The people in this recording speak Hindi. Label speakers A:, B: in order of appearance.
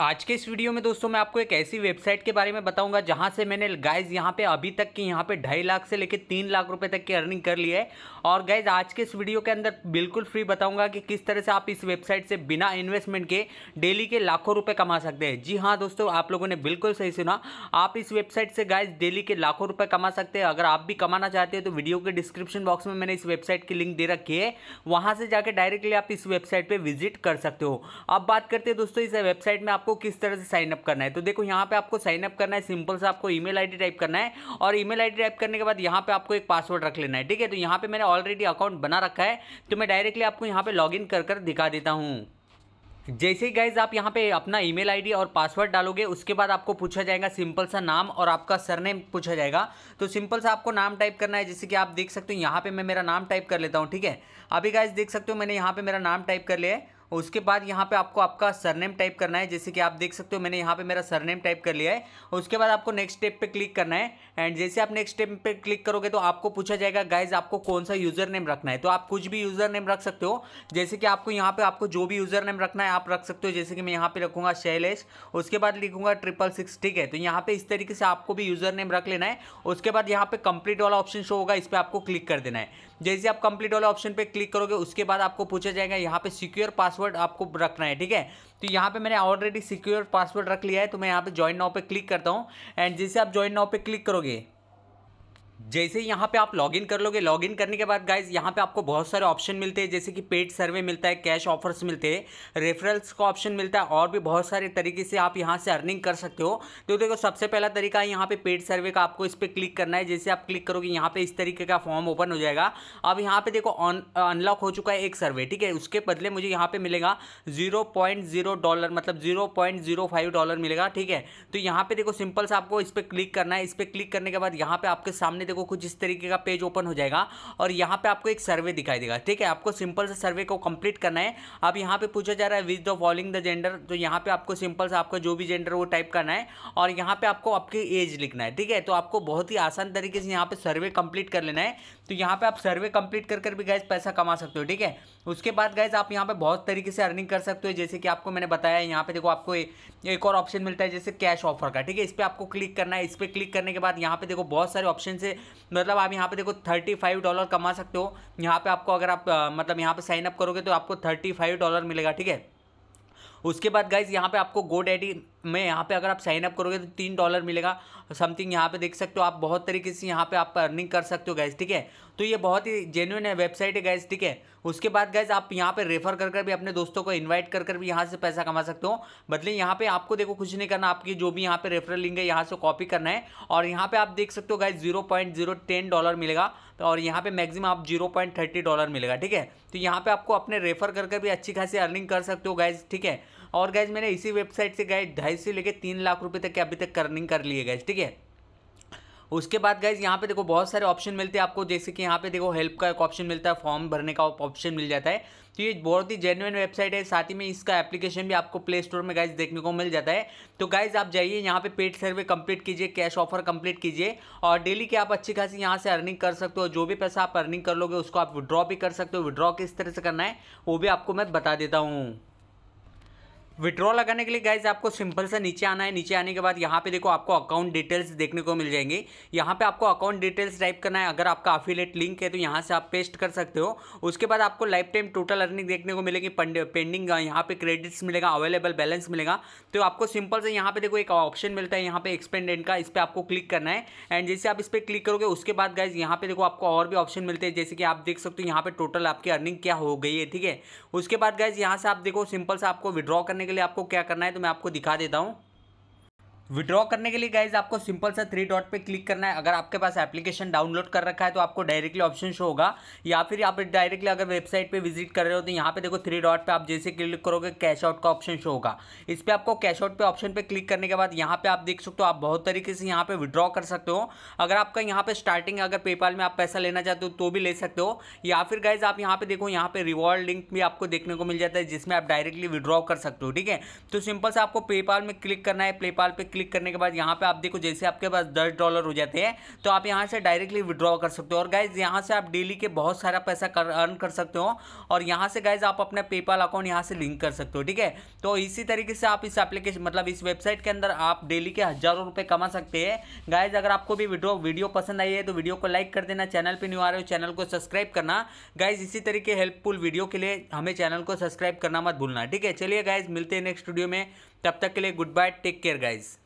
A: आज के इस वीडियो में दोस्तों मैं आपको एक ऐसी वेबसाइट के बारे में बताऊंगा जहां से मैंने गाइज यहां पे अभी तक की यहां पे ढाई लाख से लेकर तीन लाख रुपए तक की अर्निंग कर ली है और गाइज आज के इस वीडियो के अंदर बिल्कुल फ्री बताऊंगा कि किस तरह से आप इस वेबसाइट से बिना इन्वेस्टमेंट के डेली के लाखों रुपये कमा सकते हैं जी हाँ दोस्तों आप लोगों ने बिल्कुल सही सुना आप इस वेबसाइट से गाइज डेली के लाखों रुपये कमा सकते हैं अगर आप भी कमाना चाहते हो तो वीडियो के डिस्क्रिप्शन बॉक्स में मैंने इस वेबसाइट की लिंक दे रखी है वहाँ से जाकर डायरेक्टली आप इस वेबसाइट पर विजिट कर सकते हो अब बात करते हैं दोस्तों इस वेबसाइट में आप आपको किस तरह से साइनअप करना है तो देखो यहाँ पे आपको साइनअप करना है सिंपल से आपको ईमेल आईडी टाइप करना है और ईमेल आईडी टाइप करने के बाद यहाँ पे आपको एक पासवर्ड रख लेना है ठीक है तो यहाँ पे मैंने ऑलरेडी अकाउंट बना रखा है तो मैं डायरेक्टली आपको यहाँ पे लॉग कर कर दिखा देता हूँ जैसे ही गाइज आप यहाँ पे अपना ईमेल आईडी और पासवर्ड डालोगे उसके बाद आपको पूछा जाएगा सिंपल सा नाम और आपका सरनेम पूछा जाएगा तो सिंपल सा आपको नाम टाइप करना है जैसे कि आप देख सकते हो यहाँ पे मैं मेरा नाम टाइप कर लेता हूँ ठीक है अभी गाइज देख सकते हो मैंने यहाँ पे मेरा नाम टाइप कर लिया है उसके बाद यहाँ पे आपको आपका सरनेम टाइप करना है जैसे कि आप देख सकते हो मैंने यहाँ पे मेरा सरनेम टाइप कर लिया है उसके बाद आपको नेक्स्ट स्टेप पे क्लिक करना है एंड जैसे आप नेक्स्ट स्टेप पे क्लिक करोगे तो आपको पूछा जाएगा गाइज आपको कौन सा यूज़र नेम रखना है तो आप कुछ भी यूज़र नेम रख सकते हो जैसे कि आपको यहाँ पर आपको जो भी यूज़र नेम रखना है आप रख सकते हो जैसे कि मैं यहाँ पर रखूँगा शैलेश उसके बाद लिखूँगा ट्रिपल सिक्स ठीक है तो यहाँ पर इस तरीके से आपको भी यूज़र नेम रख लेना है उसके बाद यहाँ पर कंप्लीट वाला ऑप्शन शो होगा इस पर आपको क्लिक कर देना है जैसे आप कंप्लीट वाले ऑप्शन पर क्लिक करोगे उसके बाद आपको पूछा जाएगा यहाँ पर सिक्योर पासवर्ड आपको रखना है ठीक है तो यहाँ पर मैंने ऑलरेडी सिक्योर पासवर्ड रख लिया है तो मैं यहाँ पर ज्वाइन नाव पे क्लिक करता हूँ एंड जैसे आप ज्वाइन नाव पर क्लिक करोगे जैसे ही यहाँ पे आप लॉगिन कर लोगे लॉगिन करने के बाद गाइज यहाँ पे आपको बहुत सारे ऑप्शन मिलते हैं जैसे कि पेड सर्वे मिलता है कैश ऑफर्स मिलते हैं रेफरल्स का ऑप्शन मिलता है और भी बहुत सारे तरीके से आप यहाँ से अर्निंग कर सकते हो तो देखो सबसे पहला तरीका है यहाँ पे पेड सर्वे का आपको इस पर क्लिक करना है जैसे आप क्लिक करोगे यहाँ पे इस तरीके का फॉर्म ओपन हो जाएगा अब यहाँ पे देखो अनलॉक हो चुका है एक सर्वे ठीक है उसके बदले मुझे यहाँ पे मिलेगा जीरो डॉलर मतलब जीरो डॉलर मिलेगा ठीक है तो यहाँ पे देखो सिंपल से आपको इस पर क्लिक करना है इस पर क्लिक करने के बाद यहाँ पे आपके सामने देखो कुछ इस तरीके का पेज ओपन हो जाएगा और यहाँ पे आपको एक सर्वे दिखाई देगा ठीक है आपको सिंपल से सर्वे को कंप्लीट करना है अब यहाँ पे पूछा जा रहा है with the following the gender तो यहाँ पे आपको सिंपल से आपका जो भी जेंडर वो टाइप करना है और यहाँ पे आपको आपकी एज लिखना है ठीक है तो आपको बहुत ही आसान तरीके से यहाँ पे सर्वे कंप्लीट कर लेना है तो यहाँ पे आप सर्वे कंप्लीट कर कर भी गैस पैसा कमा सकते हो ठीक है उसके बाद गैस आप यहाँ पे बहुत तरीके से अर्निंग कर सकते हो जैसे कि आपको मैंने बताया यहाँ पे देखो आपको एक और ऑप्शन मिलता है जैसे कैश ऑफर का ठीक है इस पर आपको क्लिक करना है इस पर क्लिक करने के बाद यहाँ पे देखो बहुत सारे ऑप्शन से मतलब आप यहाँ पे देखो थर्टी फाइव डॉलर कमा सकते हो यहाँ पे आपको अगर आप मतलब यहाँ पे साइन अप करोगे तो आपको थर्टी फाइव डॉलर मिलेगा ठीक है उसके बाद गाइज यहाँ पे आपको गोड एडी में यहाँ पे अगर आप साइन अप करोगे तो तीन डॉलर मिलेगा समथिंग यहाँ पे देख सकते हो आप बहुत तरीके से यहाँ पे आप अर्निंग कर सकते हो गैस ठीक है तो ये बहुत ही जेन्यून है वेबसाइट है गैस ठीक है उसके बाद गैस आप यहाँ पे रेफर कर कर भी अपने दोस्तों को इन्वाइट कर कर भी यहाँ से पैसा कमा सकते हो बदले यहाँ पे आपको देखो कुछ नहीं करना आपकी जो भी यहाँ पे रेफरल लिंक है यहाँ से कॉपी करना है और यहाँ पे आप देख सकते हो guys zero point zero ten dollar मिलेगा तो और यहाँ पे मैक्सिमम आप जीरो पॉइंट थर्टी डॉलर मिलेगा ठीक है तो यहाँ पे आपको अपने रेफर कर कर भी अच्छी खासी अर्निंग कर सकते हो गैस ठीक है और गैस मैंने इसी वेबसाइट से गए ढाई ढाई से लेके तीन लाख रुपए तक के अभी तक अर्निंग कर लिए गए ठीक है उसके बाद गाइज यहाँ पे देखो बहुत सारे ऑप्शन मिलते हैं आपको जैसे कि यहाँ पे देखो हेल्प का एक ऑप्शन मिलता है फॉर्म भरने का ऑप्शन मिल जाता है तो ये बहुत ही जेनुअन वेबसाइट है साथ ही में इसका एप्लीकेशन भी आपको प्ले स्टोर में गाइज देखने को मिल जाता है तो गाइज आप जाइए यहाँ पे पेड सर्वे कंप्लीट कीजिए कैश ऑफर कंप्लीट कीजिए और डेली के आप अच्छी खासी यहाँ से अर्निंग कर सकते हो जो भी पैसा आप अर्निंग कर लोगे उसको आप विड्रॉ भी कर सकते हो विड्रॉ किस तरह से करना है वो भी आपको मैं बता देता हूँ विड्रॉ लगाने के लिए गाइज आपको सिंपल सा नीचे आना है नीचे आने के बाद यहाँ पे देखो आपको अकाउंट डिटेल्स देखने को मिल जाएंगे यहाँ पे आपको अकाउंट डिटेल्स टाइप करना है अगर आपका अफिलेट लिंक है तो यहाँ से आप पेस्ट कर सकते हो उसके बाद आपको लाइफ टाइम टोटल अर्निंग देखने को मिलेगी पेंडिंग यहाँ पे क्रेडिट्स मिलेगा अवेलेबल बैलेंस मिलेगा तो आपको सिंपल से यहाँ पे देखो एक ऑप्शन मिलता है यहाँ पे एक्सपेंडेंट का इस पर आपको क्लिक करना है एंड जैसे आप इस पर क्लिक करोगे उसके बाद गाइज यहाँ पे देखो आपको और भी ऑप्शन मिलते हैं जैसे कि आप देख सकते हो यहाँ पे टोटल आपकी अर्निंग क्या हो गई है ठीक है उसके बाद गाइज यहाँ से आप देखो सिंपल से आपको विड्रॉ करने करने के लिए आपको क्या करना है तो मैं आपको दिखा देता हूँ विड्रॉ करने के लिए गाइज आपको सिंपल सा थ्री डॉट पे क्लिक करना है अगर आपके पास एप्लीकेशन डाउनलोड कर रखा है तो आपको डायरेक्टली ऑप्शन शो होगा या फिर आप डायरेक्टली अगर वेबसाइट पे विजिट कर रहे हो तो यहाँ पे देखो थ्री डॉट पे आप जैसे क्लिक करोगे कैश आउट का ऑप्शन शो होगा इस पर आपको कैश आउट पे ऑप्शन पे क्लिक करने के बाद यहाँ पे आप देख सकते हो आप बहुत तरीके से यहाँ पे विड्रॉ कर सकते हो अगर आपका यहाँ पे स्टार्टिंग अगर पेपाल में आप पैसा लेना चाहते हो तो भी ले सकते हो या फिर गाइज आप यहाँ पे देखो यहाँ पे रिवॉर्ड लिंक भी आपको देखने को मिल जाता है जिसमें आप डायरेक्टली विड्रॉ कर सकते हो ठीक है तो सिंपल से आपको पेपाल में क्लिक करना है पेपाल पर क्लिक करने के बाद यहाँ पे आप देखो जैसे आपके पास दस डॉलर हो जाते हैं तो आप यहाँ से डायरेक्टली विड्रॉ कर सकते हो और गाइज यहाँ से आप डेली के बहुत सारा पैसा कर अर्न कर सकते हो और यहाँ से गाइज आप अपना पेपाल अकाउंट यहाँ से लिंक कर सकते हो ठीक है तो इसी तरीके से आप इस एप्लीकेशन मतलब इस वेबसाइट के अंदर आप डेली के हज़ारों रुपये कमा सकते हैं गाइज अगर आपको भी वीडियो वीडियो पसंद आई है तो वीडियो को लाइक कर देना चैनल पर न्यू आ रहे हो चैनल को सब्सक्राइब करना गाइज इसी तरीके हेल्पफुल वीडियो के लिए हमें चैनल को सब्सक्राइब करना मत भूलना ठीक है चलिए गाइज मिलते हैं नेक्स्ट वीडियो में तब तक के लिए goodbye take care guys